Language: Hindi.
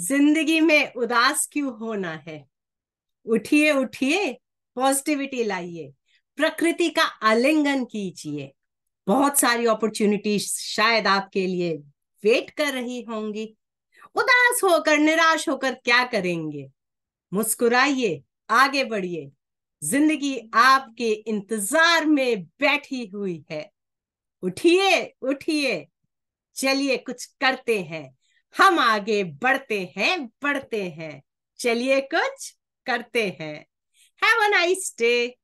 जिंदगी में उदास क्यों होना है उठिए उठिए पॉजिटिविटी लाइए प्रकृति का आलिंगन कीजिए बहुत सारी अपॉर्चुनिटीज शायद आपके लिए वेट कर रही होंगी उदास होकर निराश होकर क्या करेंगे मुस्कुराइए आगे बढ़िए जिंदगी आपके इंतजार में बैठी हुई है उठिए उठिए चलिए कुछ करते हैं हम आगे बढ़ते हैं बढ़ते हैं चलिए कुछ करते हैं हैव अ नाइस डे